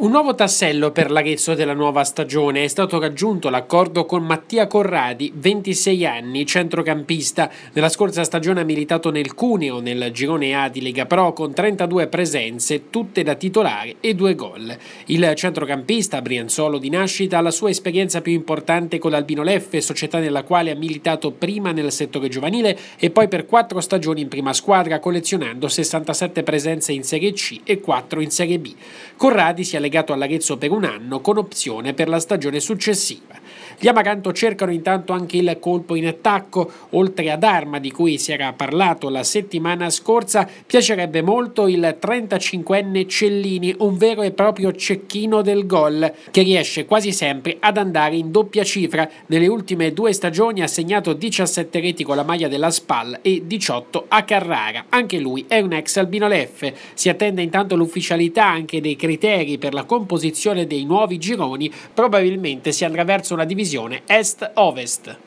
Un nuovo tassello per l'Aghezzo della nuova stagione è stato raggiunto l'accordo con Mattia Corradi, 26 anni, centrocampista. Nella scorsa stagione ha militato nel Cuneo, nel girone A di Lega Pro, con 32 presenze, tutte da titolare e due gol. Il centrocampista, brianzolo di nascita, ha la sua esperienza più importante con l'Albino Leffe, società nella quale ha militato prima nel settore giovanile e poi per quattro stagioni in prima squadra, collezionando 67 presenze in Serie C e 4 in Serie B. Corradi si è relegato all'Arezzo per un anno con opzione per la stagione successiva. Gli Amaranto cercano intanto anche il colpo in attacco, oltre ad Arma di cui si era parlato la settimana scorsa, piacerebbe molto il 35enne Cellini, un vero e proprio cecchino del gol, che riesce quasi sempre ad andare in doppia cifra. Nelle ultime due stagioni ha segnato 17 reti con la maglia della SPAL e 18 a Carrara. Anche lui è un ex Albino Leffe. Si attende intanto l'ufficialità anche dei criteri per la la composizione dei nuovi gironi probabilmente si andrà verso una divisione est-ovest.